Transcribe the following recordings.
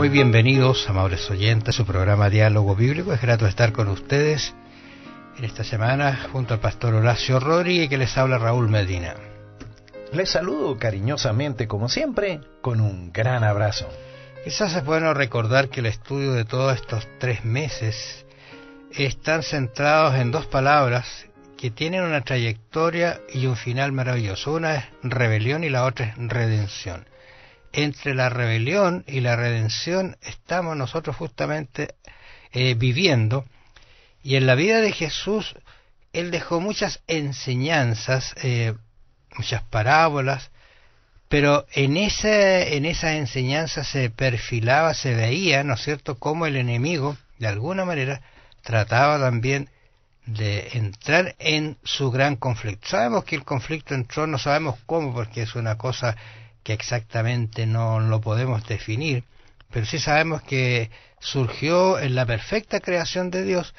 Muy bienvenidos, amables oyentes, a su programa Diálogo Bíblico. Es grato estar con ustedes en esta semana junto al pastor Horacio y que les habla Raúl Medina. Les saludo cariñosamente, como siempre, con un gran abrazo. Quizás es bueno recordar que el estudio de todos estos tres meses están centrados en dos palabras que tienen una trayectoria y un final maravilloso. Una es rebelión y la otra es redención entre la rebelión y la redención estamos nosotros justamente eh, viviendo. Y en la vida de Jesús, Él dejó muchas enseñanzas, eh, muchas parábolas, pero en, ese, en esa enseñanza se perfilaba, se veía, ¿no es cierto?, cómo el enemigo, de alguna manera, trataba también de entrar en su gran conflicto. Sabemos que el conflicto entró, no sabemos cómo, porque es una cosa que exactamente no lo podemos definir, pero sí sabemos que surgió en la perfecta creación de Dios.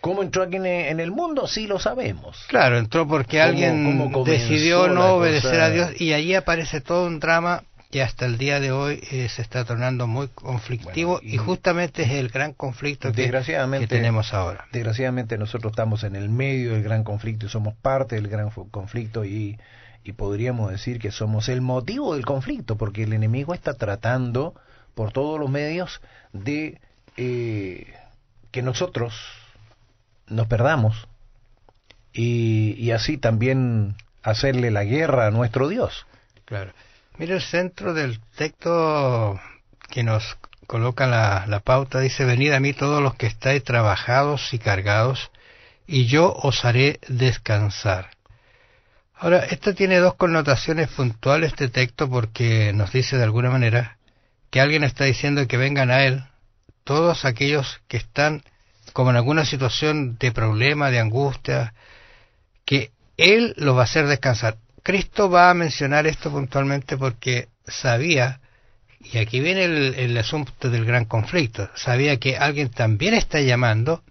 ¿Cómo entró aquí en el mundo? Sí lo sabemos. Claro, entró porque alguien decidió no obedecer a Dios y allí aparece todo un drama que hasta el día de hoy eh, se está tornando muy conflictivo y, justamente es el gran conflicto que, que, tenemos ahora. Desgraciadamente nosotros estamos en el medio del gran conflicto y somos parte del gran conflicto y y podríamos decir que somos el motivo del conflicto, porque el enemigo está tratando por todos los medios de eh, que nosotros nos perdamos y, así también hacerle la guerra a nuestro Dios. Claro. Mira el centro del texto que nos coloca la, la pauta, dice, venid a mí todos los que estáis trabajados y cargados, y yo os haré descansar. Ahora, esto tiene dos connotaciones puntuales de este texto porque nos dice de alguna manera que alguien está diciendo que vengan a él todos aquellos que están como en alguna situación de problema, de angustia, que él los va a hacer descansar. Cristo va a mencionar esto puntualmente porque sabía, y aquí viene el, el, asunto del gran conflicto, sabía que alguien también está llamando,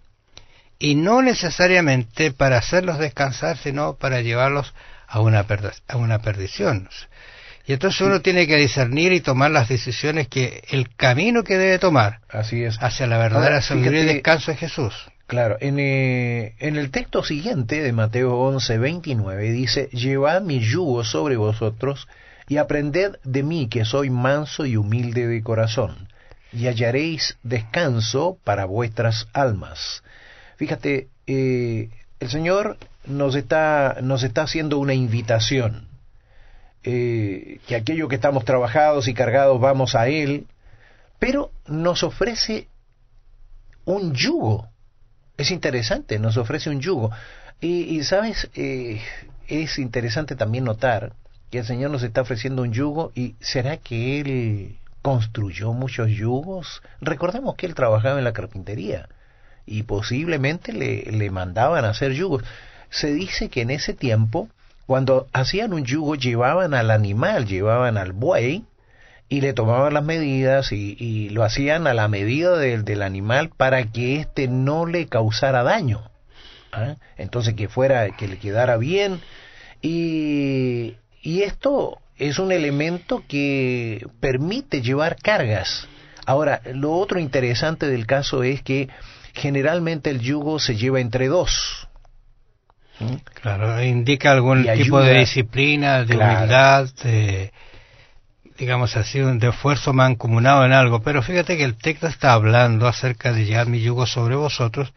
y no necesariamente para hacerlos descansar, sino para llevarlos a una, a una perdición. Y entonces uno tiene que discernir y tomar las decisiones que el camino que debe tomar Así es. hacia la verdadera sabiduría y descanso de Jesús. Claro, eh, en, el texto siguiente de Mateo 11, 29 dice, Llevad mi yugo sobre vosotros y aprended de mí que soy manso y humilde de corazón, y hallaréis descanso para vuestras almas. Fíjate, eh, el Señor nos está, nos está haciendo una invitación, eh, que aquello que estamos trabajados y cargados vamos a Él, pero nos ofrece un yugo. Es interesante, nos ofrece un yugo. Y, sabes, eh, es interesante también notar que el Señor nos está ofreciendo un yugo y ¿será que Él construyó muchos yugos? Recordemos que Él trabajaba en la carpintería y posiblemente le, le mandaban a hacer yugos se dice que en ese tiempo, cuando hacían un yugo, llevaban al animal, llevaban al buey, y le tomaban las medidas y, lo hacían a la medida del, animal para que éste no le causara daño. ¿ah? Entonces que fuera, que le quedara bien. Y, y esto es un elemento que permite llevar cargas. Ahora, lo otro interesante del caso es que generalmente el yugo se lleva entre dos Claro, indica algún tipo de disciplina, de humildad, de, digamos así, de esfuerzo mancomunado en algo. Pero fíjate que el texto está hablando acerca de llevar mi yugo sobre vosotros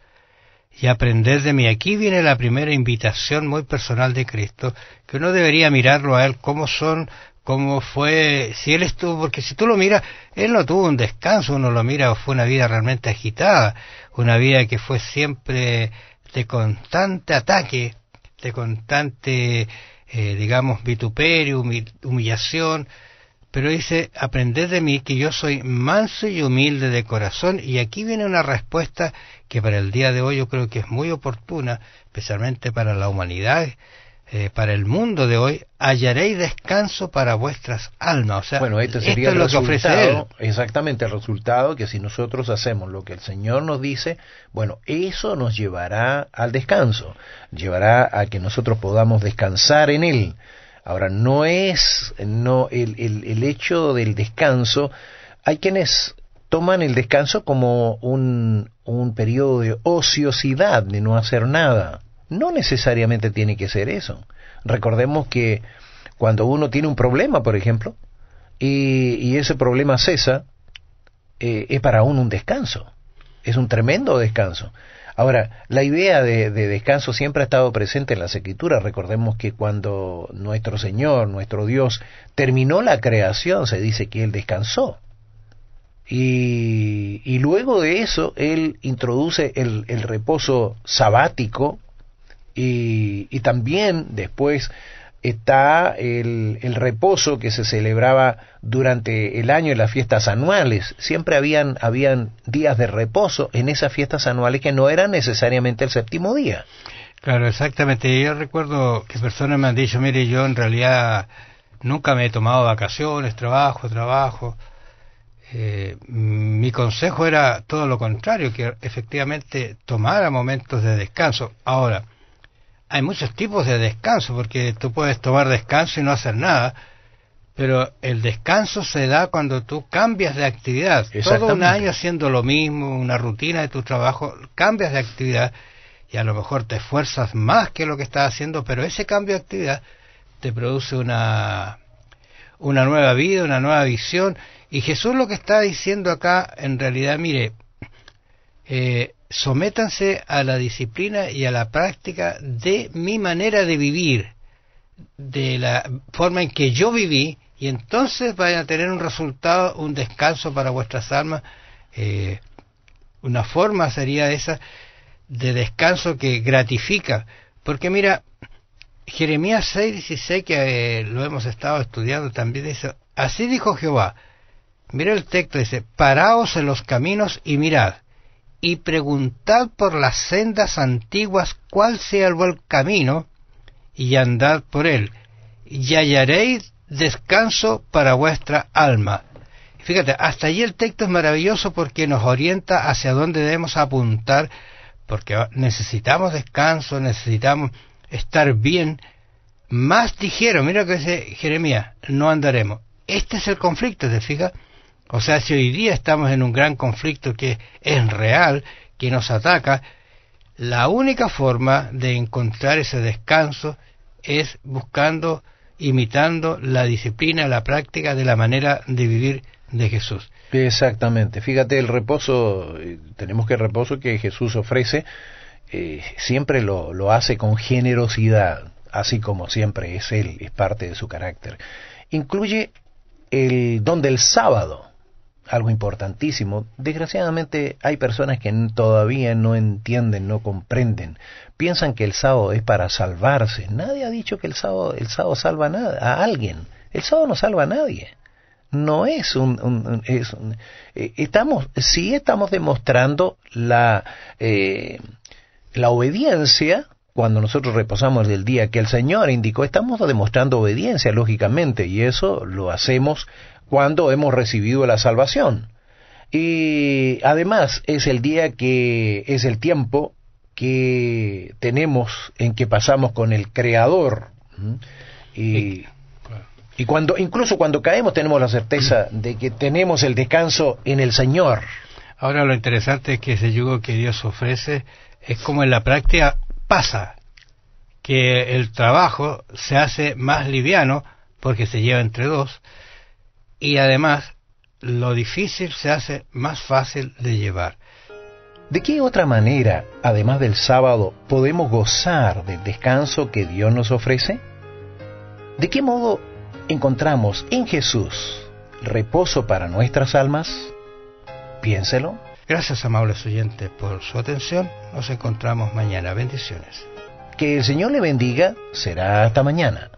y aprender de mí. Aquí viene la primera invitación muy personal de Cristo, que uno debería mirarlo a él, cómo son, cómo fue, si él estuvo, porque si tú lo miras, él no tuvo un descanso, uno lo mira, fue una vida realmente agitada, una vida que fue siempre de constante ataque, de constante, eh, digamos, vituperio, humillación, pero dice, aprended de mí que yo soy manso y humilde de corazón, y aquí viene una respuesta que para el día de hoy yo creo que es muy oportuna, especialmente para la humanidad eh, para el mundo de hoy, hallaréis descanso para vuestras almas. bueno, este sería lo que Exactamente, el resultado que si nosotros hacemos lo que el Señor nos dice, bueno, eso nos llevará al descanso, llevará a que nosotros podamos descansar en Él. Ahora, no es no el, el, el hecho del descanso, hay quienes toman el descanso como un, un periodo de ociosidad, de no hacer nada no necesariamente tiene que ser eso. Recordemos que cuando uno tiene un problema, por ejemplo, y, ese problema cesa, eh, es para uno un descanso. Es un tremendo descanso. Ahora, la idea de, descanso siempre ha estado presente en las escrituras. Recordemos que cuando nuestro Señor, nuestro Dios, terminó la creación, se dice que Él descansó. Y, y luego de eso, Él introduce el reposo sabático y, también después está el, reposo que se celebraba durante el año en las fiestas anuales. Siempre habían, habían días de reposo en esas fiestas anuales que no eran necesariamente el séptimo día. Claro, exactamente. Yo recuerdo que personas me han dicho, mire, yo en realidad nunca me he tomado vacaciones, trabajo, trabajo. Eh, mi consejo era todo lo contrario, que efectivamente tomara momentos de descanso. Ahora, hay muchos tipos de descanso, porque tú puedes tomar descanso y no hacer nada, pero el descanso se da cuando tú cambias de actividad. Todo un año haciendo lo mismo, una rutina de tu trabajo, cambias de actividad y a lo mejor te esfuerzas más que lo que estás haciendo, pero ese cambio de actividad te produce una, una nueva vida, una nueva visión. Y Jesús lo que está diciendo acá, en realidad, mire, eh, sométanse a la disciplina y a la práctica de mi manera de vivir, de la forma en que yo viví, y entonces vayan a tener un resultado, un descanso para vuestras almas. Eh, una forma sería esa de descanso que gratifica. Porque mira, Jeremías 6, 16, que eh, lo hemos estado estudiando también, dice, así dijo Jehová, mira el texto, dice, paraos en los caminos y mirad, y preguntad por las sendas antiguas cuál sea el buen camino, y andad por él, y hallaréis descanso para vuestra alma. Fíjate, hasta allí el texto es maravilloso porque nos orienta hacia dónde debemos apuntar, porque necesitamos descanso, necesitamos estar bien. Más dijeron, mira que dice Jeremías, no andaremos. Este es el conflicto, ¿te fija. O sea, si hoy día estamos en un gran conflicto que es real, que nos ataca, la única forma de encontrar ese descanso es buscando, imitando la disciplina, la práctica de la manera de vivir de Jesús. Exactamente. Fíjate, el reposo, eh, tenemos que el reposo que Jesús ofrece, eh, siempre lo, lo hace con generosidad, así como siempre es Él, es parte de su carácter. Incluye el don del sábado algo importantísimo. Desgraciadamente hay personas que todavía no entienden, no comprenden. Piensan que el sábado es para salvarse. Nadie ha dicho que el sábado, el sábado salva a, a alguien. El sábado no salva a nadie. No es un... Eh, estamos, sí estamos demostrando la, eh, la obediencia cuando nosotros reposamos del día que el Señor indicó, estamos demostrando obediencia, lógicamente, y eso lo hacemos cuando hemos recibido la salvación. Y además es el día que es el tiempo que tenemos en que pasamos con el Creador. Y, y cuando, incluso cuando caemos, tenemos la certeza de que tenemos el descanso en el Señor. Ahora lo interesante es que ese yugo que Dios ofrece es como en la práctica pasa que el trabajo se hace más liviano porque se lleva entre dos y además lo difícil se hace más fácil de llevar. ¿De qué otra manera, además del sábado, podemos gozar del descanso que Dios nos ofrece? ¿De qué modo encontramos en Jesús reposo para nuestras almas? Piénselo. Gracias, amables oyentes, por su atención. Nos encontramos mañana. Bendiciones. Que el Señor le bendiga. Será hasta mañana.